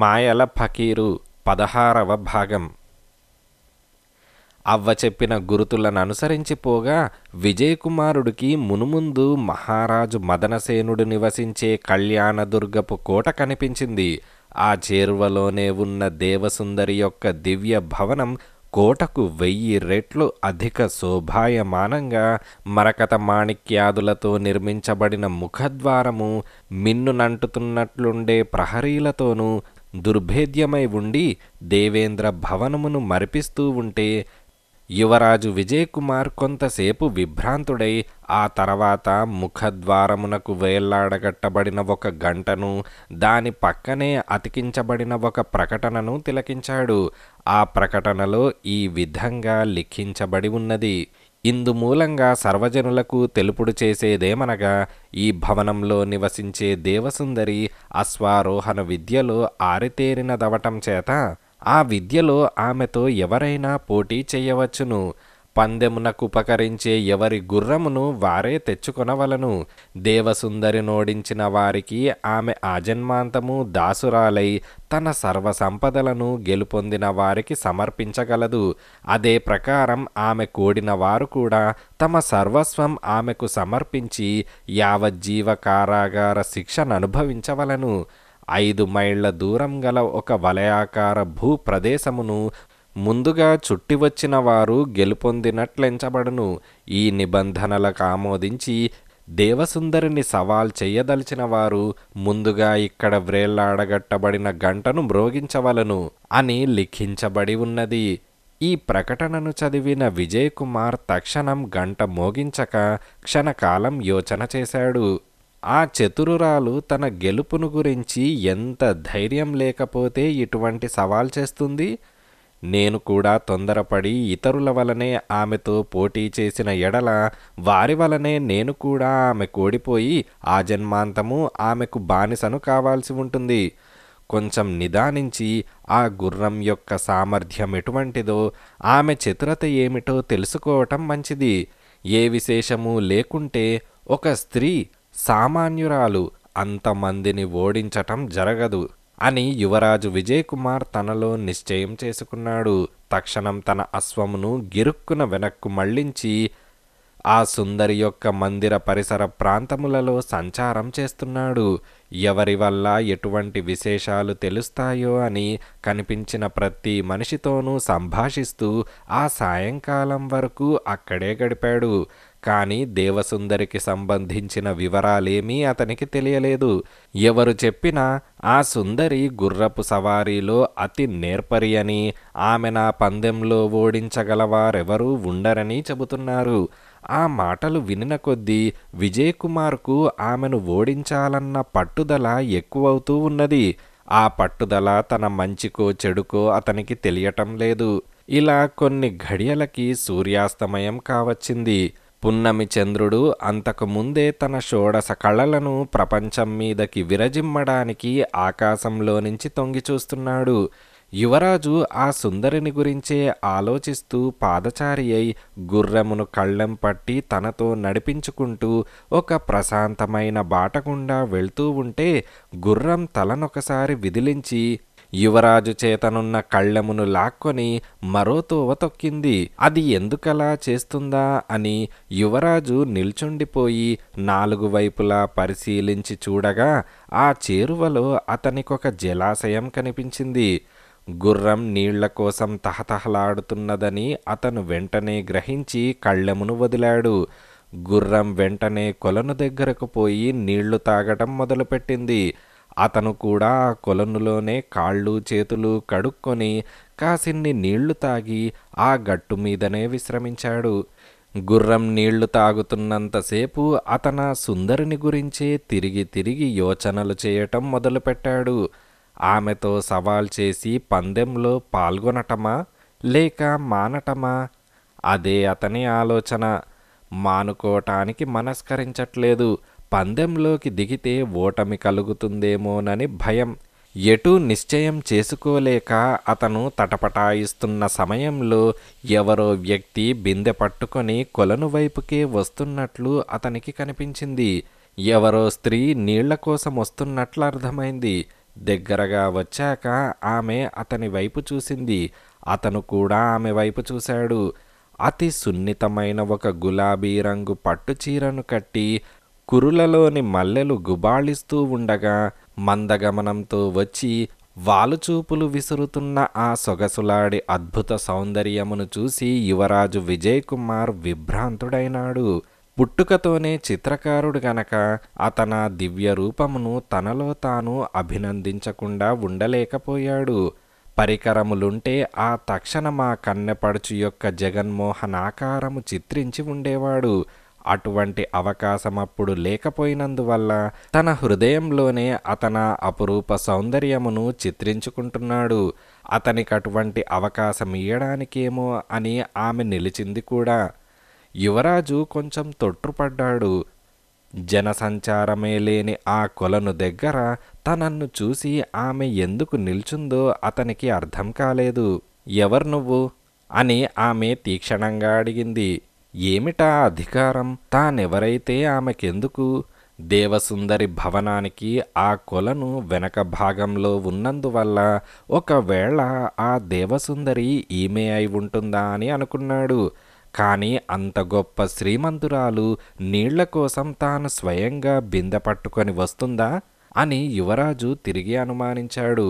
మాయల ఫకీరు పదహారవ భాగం అవ్వ చెప్పిన గురుతులను అనుసరించిపోగా విజయకుమారుడికి మునుముందు మహారాజు మదనసేనుడు నివసించే కళ్యాణదుర్గపు కోట కనిపించింది ఆ చేరువలోనే ఉన్న దేవసుందరి యొక్క దివ్య భవనం కోటకు వెయ్యి రెట్లు అధిక శోభాయమానంగా మరకత మాణిక్యాదులతో నిర్మించబడిన ముఖద్వారము మిన్ను నంటుతున్నట్లుండే ప్రహరీలతోనూ దుర్భేద్యమై ఉండి దేవేంద్ర భవనమును మరిపిస్తూ ఉంటే యువరాజు విజయకుమార్ కొంతసేపు విభ్రాంతుడై ఆ తర్వాత ముఖద్వారమునకు వేళ్లాడగట్టబడిన ఒక గంటను దాని పక్కనే అతికించబడిన ఒక ప్రకటనను తిలకించాడు ఆ ప్రకటనలో ఈ విధంగా లిఖించబడి ఉన్నది ఇందు మూలంగా సర్వజనులకు తెలుపుడు చేసేదేమనగా ఈ భవనంలో నివసించే దేవసుందరి అశ్వారోహణ విద్యలో ఆరితేరినదవటం చేత ఆ విద్యలో ఆమెతో ఎవరైనా పోటీ చేయవచ్చును పందెమునకు ఉపకరించే ఎవరి గుర్రమును వారే తెచ్చుకొనవలను దేవసుందరి నోడించిన వారికి ఆమె ఆజన్మాంతము దాసురాలై తన సర్వ సంపదలను గెలుపొందిన వారికి సమర్పించగలదు అదే ప్రకారం ఆమె కోడిన వారు కూడా తమ సర్వస్వం ఆమెకు సమర్పించి యావజ్జీవ కారాగార శిక్షను అనుభవించవలను ఐదు మైళ్ల దూరం గల ఒక వలయాకార భూప్రదేశమును ముందుగా చుట్టి వచ్చిన వారు గెలుపొందినట్లెంచబడను ఈ నిబంధనలకు ఆమోదించి దేవసుందరిని సవాల్ చేయదలిచిన వారు ముందుగా ఇక్కడ వ్రేళ్లాడగట్టబడిన గంటను మ్రోగించవలను అని లిఖించబడి ఉన్నది ఈ ప్రకటనను చదివిన విజయ్ కుమార్ తక్షణం గంట మోగించక క్షణకాలం యోచన చేశాడు ఆ చతురురాలు తన గెలుపును గురించి ఎంత ధైర్యం లేకపోతే ఇటువంటి సవాల్ చేస్తుంది నేను కూడా తొందరపడి ఇతరుల వలనే ఆమెతో పోటీ చేసిన ఎడల వారి వలనే నేను కూడా ఆమె కోడిపోయి ఆ జన్మాంతము ఆమెకు బానిసను కావాల్సి ఉంటుంది కొంచెం నిదానించి ఆ గుర్రం యొక్క సామర్థ్యం ఎటువంటిదో ఆమె చతురత ఏమిటో తెలుసుకోవటం మంచిది ఏ విశేషము లేకుంటే ఒక స్త్రీ సామాన్యురాలు అంతమందిని ఓడించటం జరగదు అని యువరాజు విజయ్ కుమార్ తనలో నిశ్చయం చేసుకున్నాడు తక్షణం తన అశ్వమును గిరుక్కున వెనక్కు మళ్లించి ఆ సుందరి యొక్క మందిర పరిసర ప్రాంతములలో సంచారం చేస్తున్నాడు ఎవరి వల్ల ఎటువంటి విశేషాలు తెలుస్తాయో అని కనిపించిన ప్రతి మనిషితోనూ సంభాషిస్తూ ఆ సాయంకాలం వరకు అక్కడే గడిపాడు కానీ దేవసుందరికి సంబంధించిన వివరాలేమీ అతనికి తెలియలేదు ఎవరు చెప్పినా ఆ సుందరి గుర్రపు సవారీలో అతి నేర్పరి అని ఆమె నా పందెంలో ఓడించగలవారెవరూ ఉండరని చెబుతున్నారు ఆ మాటలు వినిన కొద్దీ విజయ్ కుమార్కు ఆమెను ఓడించాలన్న పట్టుదల ఎక్కువవుతూ ఉన్నది ఆ పట్టుదల తన మంచికో చెడుకో అతనికి తెలియటం లేదు ఇలా కొన్ని ఘడియలకి సూర్యాస్తమయం కావచ్చింది పున్నమి చంద్రుడు అంతకుముందే తన షోడస కళలను ప్రపంచం మీదకి విరజిమ్మడానికి ఆకాశంలో నుంచి తొంగి చూస్తున్నాడు యువరాజు ఆ సుందరిని గురించే ఆలోచిస్తూ పాదచారి అయి గుర్రమును కళ్ళెం పట్టి తనతో నడిపించుకుంటూ ఒక ప్రశాంతమైన బాటకుండా వెళ్తూ ఉంటే గుర్రం తలనొకసారి విదిలించి యువరాజు చేతనున్న కళ్ళెమును లాక్కొని మరో తోవ తొక్కింది అది ఎందుకలా చేస్తుందా అని యువరాజు నిల్చుండిపోయి నాలుగు వైపులా పరిశీలించి చూడగా ఆ చేరువలో అతనికొక జలాశయం కనిపించింది గుర్రం నీళ్ల కోసం తహతహలాడుతున్నదని అతను వెంటనే గ్రహించి కళ్ళెమును వదిలాడు గుర్రం వెంటనే కొలను దగ్గరకు పోయి నీళ్లు తాగటం మొదలుపెట్టింది అతను కూడా కొలనులోనే కాళ్ళు చేతులు కడుక్కొని కాసిన్ని నీళ్లు తాగి ఆ గట్టు మీదనే విశ్రమించాడు గుర్రం నీళ్లు తాగుతున్నంతసేపు అతన సుందరిని గురించే తిరిగి తిరిగి యోచనలు చేయటం మొదలుపెట్టాడు ఆమెతో సవాల్ చేసి పందెంలో పాల్గొనటమా లేక మానటమా అదే అతని ఆలోచన మానుకోటానికి మనస్కరించట్లేదు పందెంలోకి దిగితే ఓటమి కలుగుతుందేమోనని భయం ఎటూ నిశ్చయం చేసుకోలేక అతను తటపటాయిస్తున్న సమయంలో ఎవరో వ్యక్తి బిందె పట్టుకొని కొలను వైపుకే వస్తున్నట్లు అతనికి కనిపించింది ఎవరో స్త్రీ నీళ్ల కోసం వస్తున్నట్లు అర్థమైంది దగ్గరగా వచ్చాక ఆమె అతని వైపు చూసింది అతను కూడా ఆమె వైపు చూశాడు అతి సున్నితమైన ఒక గులాబీ రంగు పట్టు చీరను కట్టి కురులలోని మల్లెలు గుబాళిస్తూ ఉండగా మందగమనంతో వచ్చి వాలుచూపులు విసురుతున్న ఆ సొగసులాడి అద్భుత సౌందర్యమును చూసి యువరాజు విజయ్ కుమార్ విభ్రాంతుడైనాడు పుట్టుకతోనే చిత్రకారుడు గనక అతన దివ్య రూపమును తనలో తాను అభినందించకుండా ఉండలేకపోయాడు పరికరములుంటే ఆ తక్షణమా కన్నెపడుచు యొక్క జగన్మోహనాకారము చిత్రించి ఉండేవాడు అటువంటి అవకాశం అప్పుడు లేకపోయినందువల్ల తన హృదయంలోనే అతన అపురూప సౌందర్యమును చిత్రించుకుంటున్నాడు అతనికి అటువంటి అవకాశం ఇయ్యడానికేమో అని ఆమె నిలిచింది కూడా యువరాజు కొంచెం తొట్టుపడ్డాడు జనసంచారమే లేని ఆ కొలను దగ్గర తనన్ను చూసి ఆమె ఎందుకు నిల్చుందో అతనికి అర్థం కాలేదు ఎవరు నువ్వు అని ఆమె తీక్షణంగా అడిగింది ఏమిటా అధికారం తానెవరైతే ఆమెకెందుకు దేవసుందరి భవనానికి ఆ కొలను వెనక భాగంలో ఉన్నందువల్ల ఒకవేళ ఆ దేవసుందరి ఈమె అయి ఉంటుందా అని అనుకున్నాడు కానీ అంత గొప్ప శ్రీమంతురాలు నీళ్ల కోసం తాను స్వయంగా బిందె పట్టుకొని వస్తుందా అని యువరాజు తిరిగి అనుమానించాడు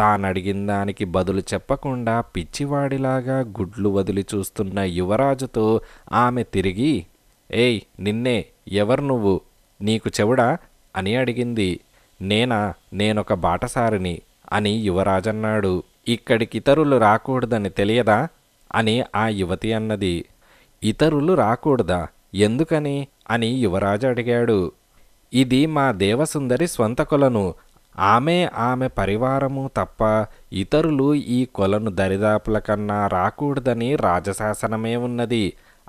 తానడిగిన దానికి బదులు చెప్పకుండా పిచ్చివాడిలాగా గుడ్లు వదిలి చూస్తున్న యువరాజుతో ఆమె తిరిగి ఏయ్ నిన్నే ఎవరు నువ్వు నీకు చెవుడా అని అడిగింది నేనా నేనొక బాటసారిని అని యువరాజన్నాడు ఇక్కడికి ఇతరులు రాకూడదని తెలియదా అని ఆ యువతి అన్నది ఇతరులు రాకూడదా ఎందుకని అని యువరాజు అడిగాడు ఇది మా దేవసుందరి స్వంత కొలను ఆమె ఆమె పరివారము తప్ప ఇతరులు ఈ కొలను దరిదాపుల కన్నా రాకూడదని రాజశాసనమే ఉన్నది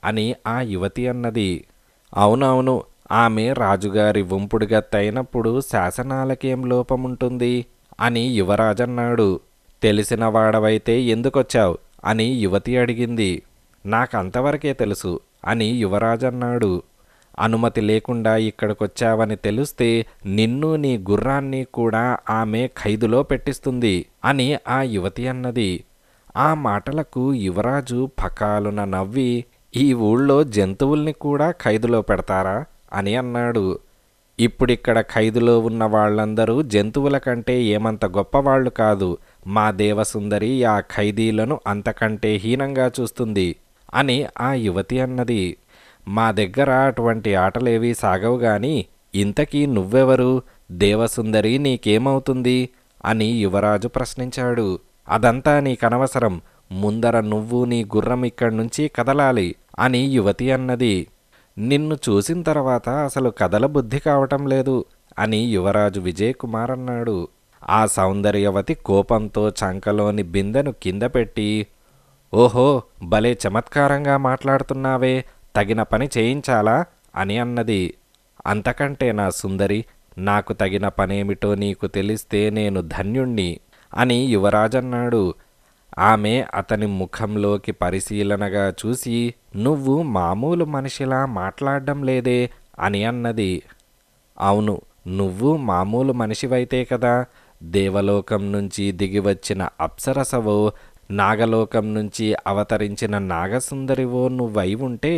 అని ఆ యువతి అన్నది అవునవును ఆమె రాజుగారి వొంపుడుగత్తైనప్పుడు శాసనాలకేం లోపముంటుంది అని యువరాజన్నాడు తెలిసిన వాడవైతే ఎందుకొచ్చావు అని యువతి అడిగింది నాకంతవరకే తెలుసు అని యువరాజన్నాడు అనుమతి లేకుండా ఇక్కడికి వచ్చావని తెలిస్తే నిన్ను నీ గుర్రాన్ని కూడా ఆమె ఖైదులో పెట్టిస్తుంది అని ఆ యువతి అన్నది ఆ మాటలకు యువరాజు పకాలున నవ్వి ఈ ఊళ్ళో జంతువుల్ని కూడా ఖైదులో పెడతారా అని అన్నాడు ఇప్పుడిక్కడ ఖైదులో ఉన్న వాళ్ళందరూ జంతువుల కంటే ఏమంత గొప్పవాళ్ళు కాదు మా దేవసుందరి ఆ ఖైదీలను అంతకంటే హీనంగా చూస్తుంది అని ఆ యువతి అన్నది మా దగ్గర అటువంటి ఆటలేవీ సాగవు గాని ఇంతకీ నువ్వెవరు దేవసుందరి నీకేమవుతుంది అని యువరాజు ప్రశ్నించాడు అదంతా నీకనవసరం ముందర నువ్వు నీ గుర్రం ఇక్కడ్నుంచి నుంచి కదలాలి అని యువతి అన్నది నిన్ను చూసిన తర్వాత అసలు కదల బుద్ధి కావటం లేదు అని యువరాజు విజయ్ కుమార్ అన్నాడు ఆ సౌందర్యవతి కోపంతో చంకలోని బిందెను కింద పెట్టి ఓహో భలే చమత్కారంగా మాట్లాడుతున్నావే తగిన పని చేయించాలా అని అన్నది అంతకంటే నా సుందరి నాకు తగిన పనేమిటో నీకు తెలిస్తే నేను ధన్యుణ్ణి అని యువరాజన్నాడు ఆమె అతని ముఖంలోకి పరిశీలనగా చూసి నువ్వు మామూలు మనిషిలా మాట్లాడడం లేదే అని అన్నది అవును నువ్వు మామూలు మనిషివైతే కదా దేవలోకం నుంచి దిగివచ్చిన అప్సరసవో నాగలోకం నుంచి అవతరించిన నాగసుందరివో నువ్వై ఉంటే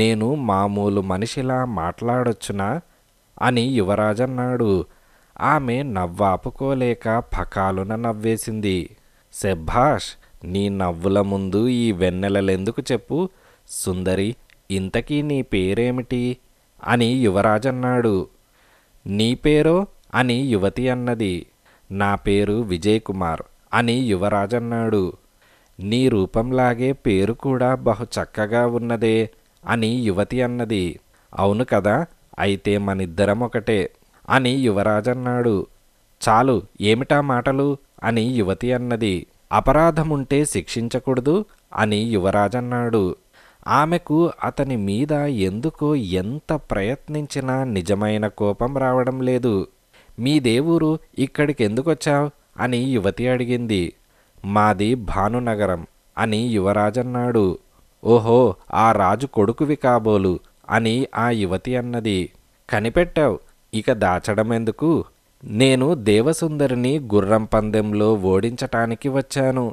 నేను మామూలు మనిషిలా మాట్లాడొచ్చునా అని యువరాజన్నాడు ఆమె నవ్వాపుకోలేక పకాలున నవ్వేసింది శభాష్ నీ నవ్వుల ముందు ఈ వెన్నెలలెందుకు చెప్పు సుందరి ఇంతకీ నీ పేరేమిటి అని యువరాజన్నాడు నీ పేరో అని యువతి అన్నది నా పేరు విజయ్ కుమార్ అని యువరాజన్నాడు నీ రూపంలాగే పేరు కూడా బహు చక్కగా ఉన్నదే అని యువతి అన్నది అవును కదా అయితే మనిద్దరం ఒకటే అని యువరాజన్నాడు చాలు ఏమిటా మాటలు అని యువతి అన్నది అపరాధముంటే శిక్షించకూడదు అని యువరాజన్నాడు ఆమెకు అతని మీద ఎందుకో ఎంత ప్రయత్నించినా నిజమైన కోపం రావడం లేదు మీ దేవురు ఇక్కడికి ఎందుకొచ్చావు అని యువతి అడిగింది మాది భానునగరం అని యువరాజన్నాడు ఓహో ఆ రాజు కొడుకువి కాబోలు అని ఆ యువతి అన్నది కనిపెట్టావు ఇక దాచడమెందుకు నేను దేవసుందరిని గుర్రం పందెంలో ఓడించటానికి వచ్చాను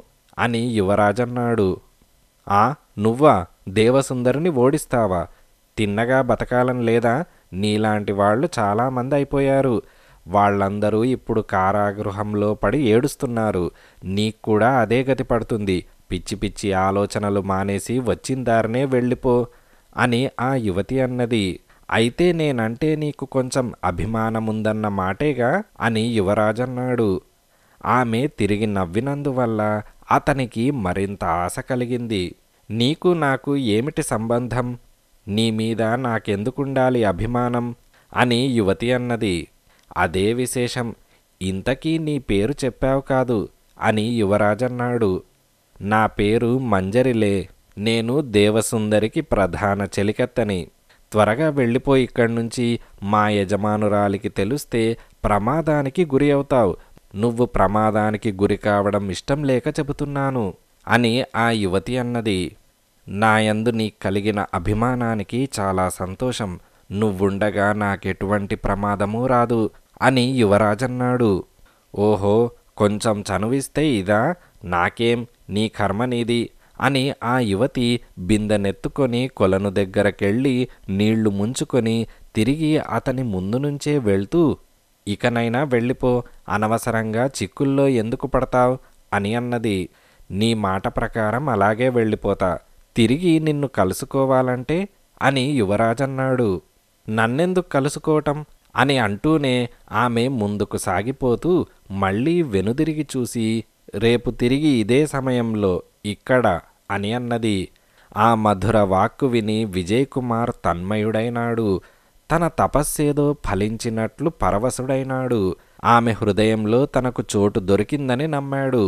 అని యువరాజన్నాడు ఆ నువ్వా దేవసుందరిని ఓడిస్తావా తిన్నగా బతకాలని లేదా నీలాంటి వాళ్ళు చాలామంది అయిపోయారు వాళ్ళందరూ ఇప్పుడు కారాగృహంలో పడి ఏడుస్తున్నారు నీకు కూడా అదే గతి పడుతుంది పిచ్చి పిచ్చి ఆలోచనలు మానేసి వచ్చిన దారినే వెళ్ళిపో అని ఆ యువతి అన్నది అయితే నేనంటే నీకు కొంచెం అభిమానముందన్న మాటేగా అని యువరాజన్నాడు ఆమె తిరిగి నవ్వినందువల్ల అతనికి మరింత ఆశ కలిగింది నీకు నాకు ఏమిటి సంబంధం నీ మీద నాకెందుకుండాలి అభిమానం అని యువతి అన్నది అదే విశేషం ఇంతకీ నీ పేరు చెప్పావు కాదు అని యువరాజన్నాడు నా పేరు మంజరిలే నేను దేవసుందరికి ప్రధాన చెలికత్తని త్వరగా వెళ్ళిపోయి ఇక్కడి నుంచి మా యజమానురాలికి తెలిస్తే ప్రమాదానికి గురి అవుతావు నువ్వు ప్రమాదానికి గురి కావడం ఇష్టం లేక చెబుతున్నాను అని ఆ యువతి అన్నది నాయందు నీ కలిగిన అభిమానానికి చాలా సంతోషం నువ్వుండగా నాకెటువంటి ప్రమాదమూ రాదు అని యువరాజన్నాడు ఓహో కొంచెం చనువిస్తే ఇదా నాకేం నీ కర్మ నీది అని ఆ యువతి బిందెనెత్తుకొని కొలను దగ్గరకెళ్ళి నీళ్లు ముంచుకొని తిరిగి అతని ముందు నుంచే వెళ్తూ ఇకనైనా వెళ్ళిపో అనవసరంగా చిక్కుల్లో ఎందుకు పడతావు అని అన్నది నీ మాట ప్రకారం అలాగే వెళ్ళిపోతా తిరిగి నిన్ను కలుసుకోవాలంటే అని యువరాజన్నాడు నన్నెందుకు కలుసుకోవటం అని అంటూనే ఆమె ముందుకు సాగిపోతూ మళ్ళీ వెనుదిరిగి చూసి రేపు తిరిగి ఇదే సమయంలో ఇక్కడ అని అన్నది ఆ మధుర వాక్కు విని విజయ్ కుమార్ తన్మయుడైనాడు తన తపస్సేదో ఫలించినట్లు పరవశుడైనాడు ఆమె హృదయంలో తనకు చోటు దొరికిందని నమ్మాడు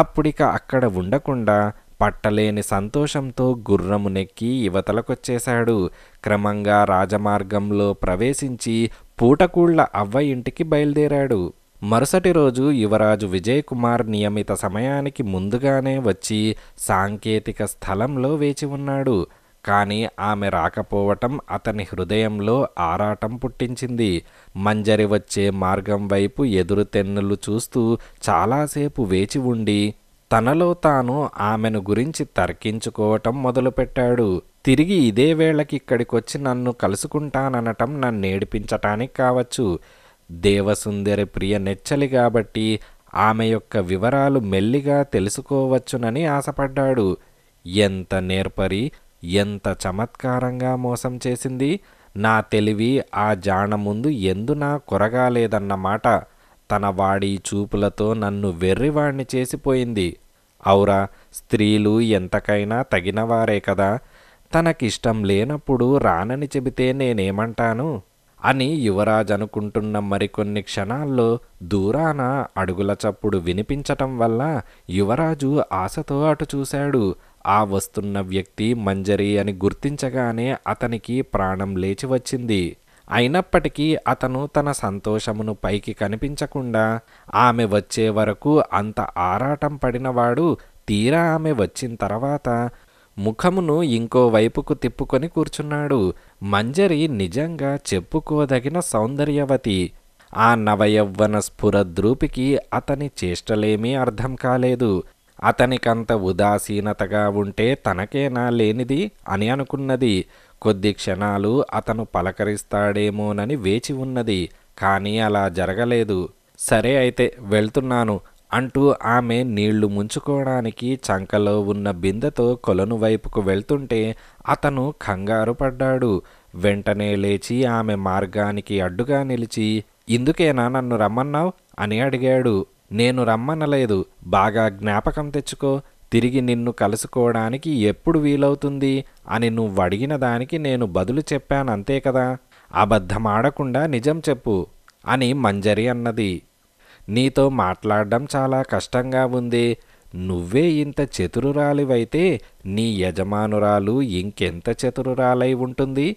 అప్పుడిక అక్కడ ఉండకుండా పట్టలేని సంతోషంతో గుర్రము నెక్కి ఇవతలకొచ్చేశాడు క్రమంగా రాజమార్గంలో ప్రవేశించి పూటకూళ్ల అవ్వ ఇంటికి బయలుదేరాడు మరుసటి రోజు యువరాజు విజయ్ కుమార్ నియమిత సమయానికి ముందుగానే వచ్చి సాంకేతిక స్థలంలో వేచి ఉన్నాడు కానీ ఆమె రాకపోవటం అతని హృదయంలో ఆరాటం పుట్టించింది మంజరి వచ్చే మార్గం వైపు ఎదురు తెన్నులు చూస్తూ చాలాసేపు వేచి ఉండి తనలో తాను ఆమెను గురించి తర్కించుకోవటం మొదలుపెట్టాడు తిరిగి ఇదే వేళకిక్కడికొచ్చి నన్ను కలుసుకుంటాననటం నన్నేడిపించటానికి కావచ్చు దేవసుందరి ప్రియ నెచ్చలి కాబట్టి ఆమె యొక్క వివరాలు మెల్లిగా తెలుసుకోవచ్చునని ఆశపడ్డాడు ఎంత నేర్పరి ఎంత చమత్కారంగా మోసం చేసింది నా తెలివి ఆ జాణ ముందు ఎందు నా కొరగాలేదన్నమాట తన వాడి చూపులతో నన్ను వెర్రివాణ్ణి చేసిపోయింది ఔరా స్త్రీలు ఎంతకైనా తగినవారే కదా తనకిష్టం లేనప్పుడు రానని చెబితే నేనేమంటాను అని యువరాజ్ అనుకుంటున్న మరికొన్ని క్షణాల్లో దూరాన అడుగుల చప్పుడు వినిపించటం వల్ల యువరాజు ఆశతో అటు చూశాడు ఆ వస్తున్న వ్యక్తి మంజరి అని గుర్తించగానే అతనికి ప్రాణం లేచి వచ్చింది అయినప్పటికీ అతను తన సంతోషమును పైకి కనిపించకుండా ఆమె వచ్చే వరకు అంత ఆరాటం పడినవాడు తీరా ఆమె వచ్చిన తర్వాత ముఖమును ఇంకో వైపుకు తిప్పుకొని కూర్చున్నాడు మంజరి నిజంగా చెప్పుకోదగిన సౌందర్యవతి ఆ నవయవ్వన స్ఫురద్రూపికి అతని చేష్టలేమీ అర్థం కాలేదు అతనికంత ఉదాసీనతగా ఉంటే తనకేనా లేనిది అని అనుకున్నది కొద్ది క్షణాలు అతను పలకరిస్తాడేమోనని వేచి ఉన్నది కానీ అలా జరగలేదు సరే అయితే వెళ్తున్నాను అంటూ ఆమె నీళ్లు ముంచుకోవడానికి చంకలో ఉన్న బిందెతో కొలను వైపుకు వెళ్తుంటే అతను కంగారు పడ్డాడు వెంటనే లేచి ఆమె మార్గానికి అడ్డుగా నిలిచి ఇందుకేనా నన్ను రమ్మన్నావు అని అడిగాడు నేను రమ్మనలేదు బాగా జ్ఞాపకం తెచ్చుకో తిరిగి నిన్ను కలుసుకోవడానికి ఎప్పుడు వీలవుతుంది అని నువ్వు అడిగిన దానికి నేను బదులు చెప్పాను అంతే కదా అబద్ధమాడకుండా నిజం చెప్పు అని మంజరి అన్నది నీతో మాట్లాడడం చాలా కష్టంగా ఉంది నువ్వే ఇంత చతురురాలివైతే నీ యజమానురాలు ఇంకెంత చతురురాలై ఉంటుంది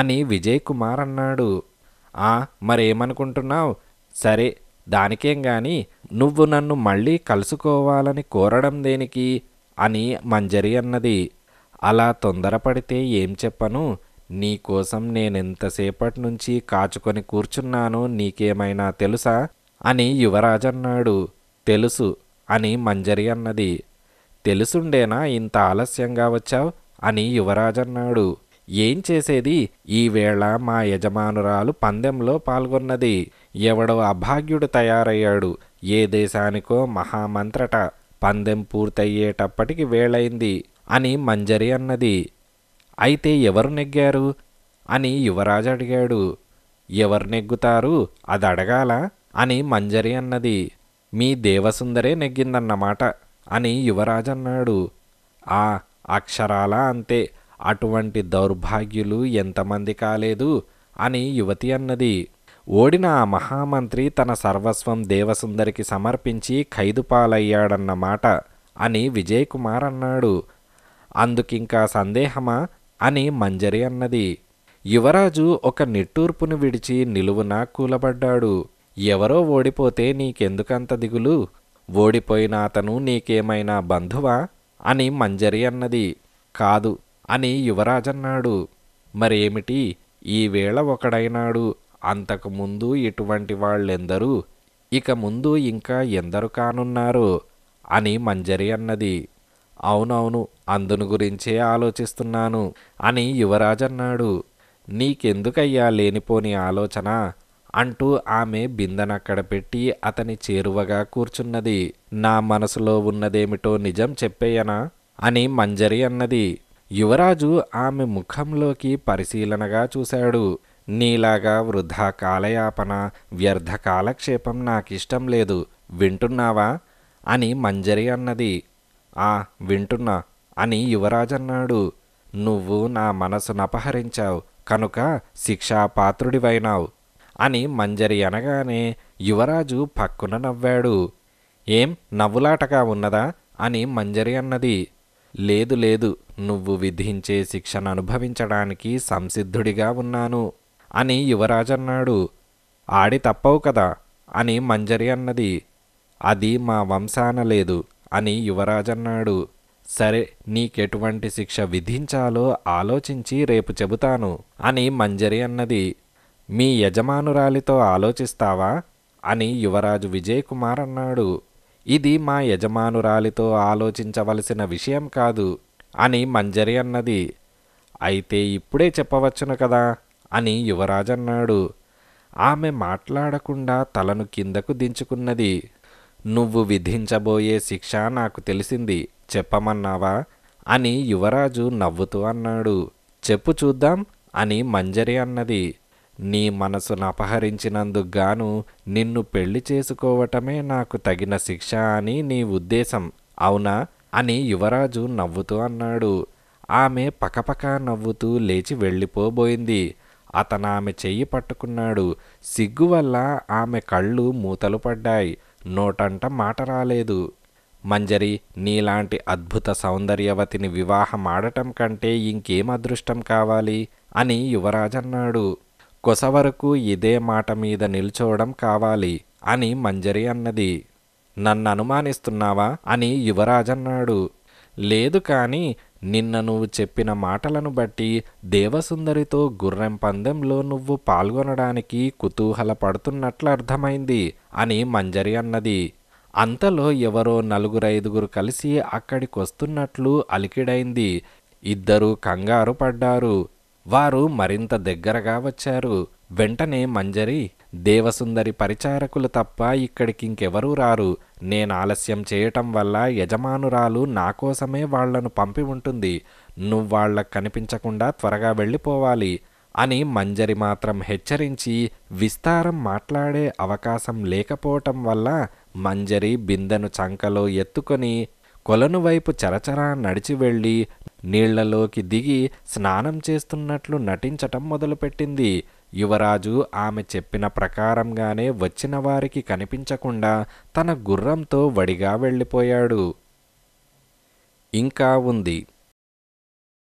అని విజయ్ కుమార్ అన్నాడు ఆ మరేమనుకుంటున్నావు సరే దానికేం గాని నువ్వు నన్ను మళ్ళీ కలుసుకోవాలని కోరడం దేనికి అని మంజరి అన్నది అలా తొందరపడితే ఏం చెప్పను నీకోసం నేనెంతసేపటి నుంచి కాచుకొని కూర్చున్నాను నీకేమైనా తెలుసా అని యువరాజ్ అన్నాడు తెలుసు అని మంజరి అన్నది తెలుసుండేనా ఇంత ఆలస్యంగా వచ్చావు అని యువరాజ్ అన్నాడు ఏం చేసేది ఈవేళ మా యజమానురాలు పందెంలో పాల్గొన్నది ఎవడో అభాగ్యుడు తయారయ్యాడు ఏ దేశానికో మహామంత్రట పందెం పూర్తయ్యేటప్పటికి వేళైంది అని మంజరి అన్నది అయితే ఎవరు నెగ్గారు అని యువరాజు అడిగాడు ఎవరు నెగ్గుతారు అది అని మంజరి అన్నది మీ దేవసుందరే నెగ్గిందన్నమాట అని యువరాజన్నాడు అన్నాడు ఆ అక్షరాల అంతే అటువంటి దౌర్భాగ్యులు ఎంతమంది కాలేదు అని యువతి అన్నది ఓడిన ఆ మహామంత్రి తన సర్వస్వం దేవసుందరికి సమర్పించి ఖైదుపాలయ్యాడన్నమాట అని విజయ్ కుమార్ అన్నాడు అందుకింకా సందేహమా అని మంజరి అన్నది యువరాజు ఒక నిట్టూర్పును విడిచి నిలువున కూలబడ్డాడు ఎవరో ఓడిపోతే నీకెందుకంత దిగులు ఓడిపోయిన అతను నీకేమైనా బంధువా అని మంజరి అన్నది కాదు అని యువరాజన్నాడు మరేమిటి ఈవేళ ఒకడైనాడు అంతకుముందు ఇటువంటి వాళ్ళెందరూ ఇక ముందు ఇంకా ఎందరు కానున్నారు అని మంజరి అన్నది అవునవును అందును గురించే ఆలోచిస్తున్నాను అని యువరాజన్నాడు నీకెందుకయ్యా లేనిపోని ఆలోచన అంటూ ఆమె బిందనక్కడ పెట్టి అతని చేరువగా కూర్చున్నది నా మనసులో ఉన్నదేమిటో నిజం చెప్పేయనా అని మంజరి అన్నది యువరాజు ఆమె ముఖంలోకి పరిశీలనగా చూశాడు నీలాగా వృధా కాలయాపన వ్యర్థ కాలక్షేపం నాకిష్టం లేదు వింటున్నావా అని మంజరి అన్నది ఆ వింటున్నా అని యువరాజన్నాడు నువ్వు నా మనసును అపహరించావు కనుక శిక్షాపాత్రుడివైనావు అని మంజరి అనగానే యువరాజు పక్కున నవ్వాడు ఏం నవ్వులాటగా ఉన్నదా అని మంజరి అన్నది లేదు లేదు నువ్వు విధించే శిక్షను అనుభవించడానికి సంసిద్ధుడిగా ఉన్నాను అని యువరాజన్నాడు ఆడి తప్పవు కదా అని మంజరి అన్నది అది మా వంశాన లేదు అని యువరాజన్నాడు సరే నీకెటువంటి శిక్ష విధించాలో ఆలోచించి రేపు చెబుతాను అని మంజరి అన్నది మీ యజమానురాలితో ఆలోచిస్తావా అని యువరాజు విజయ్ కుమార్ అన్నాడు ఇది మా యజమానురాలితో ఆలోచించవలసిన విషయం కాదు అని మంజరి అన్నది అయితే ఇప్పుడే చెప్పవచ్చును కదా అని యువరాజన్నాడు ఆమె మాట్లాడకుండా తలను కిందకు దించుకున్నది నువ్వు విధించబోయే శిక్ష నాకు తెలిసింది చెప్పమన్నావా అని యువరాజు నవ్వుతూ అన్నాడు చెప్పు చూద్దాం అని మంజరి అన్నది నీ మనసును అపహరించినందుకు గాను నిన్ను పెళ్లి చేసుకోవటమే నాకు తగిన శిక్ష అని నీ ఉద్దేశం అవునా అని యువరాజు నవ్వుతూ అన్నాడు ఆమె పకపక నవ్వుతూ లేచి వెళ్ళిపోబోయింది అతను ఆమె చెయ్యి పట్టుకున్నాడు సిగ్గు వల్ల ఆమె కళ్ళు మూతలు పడ్డాయి నోటంట మాట రాలేదు మంజరి నీలాంటి అద్భుత సౌందర్యవతిని వివాహం ఆడటం కంటే ఇంకేం అదృష్టం కావాలి అని యువరాజన్నాడు కొసవరకు ఇదే మాట మీద నిల్చోవడం కావాలి అని మంజరి అన్నది నన్ను అనుమానిస్తున్నావా అని యువరాజన్నాడు లేదు కానీ నిన్న నువ్వు చెప్పిన మాటలను బట్టి దేవసుందరితో గుర్రెం పందెంలో నువ్వు పాల్గొనడానికి కుతూహల పడుతున్నట్లు అర్థమైంది అని మంజరి అన్నది అంతలో ఎవరో నలుగురైదుగురు కలిసి అక్కడికొస్తున్నట్లు అలికిడైంది ఇద్దరు కంగారు పడ్డారు వారు మరింత దగ్గరగా వచ్చారు వెంటనే మంజరి దేవసుందరి పరిచారకులు తప్ప ఇక్కడికింకెవరూ రారు నేను ఆలస్యం చేయటం వల్ల యజమానురాలు నా కోసమే వాళ్లను పంపి ఉంటుంది నువ్వాళ్లకు కనిపించకుండా త్వరగా వెళ్ళిపోవాలి అని మంజరి మాత్రం హెచ్చరించి విస్తారం మాట్లాడే అవకాశం లేకపోవటం వల్ల మంజరి బిందెను చంకలో ఎత్తుకొని కొలను వైపు చరచరా నడిచి వెళ్ళి నీళ్లలోకి దిగి స్నానం చేస్తున్నట్లు నటించటం మొదలుపెట్టింది యువరాజు ఆమె చెప్పిన ప్రకారంగానే వచ్చిన వారికి కనిపించకుండా తన గుర్రంతో వడిగా వెళ్ళిపోయాడు ఇంకా ఉంది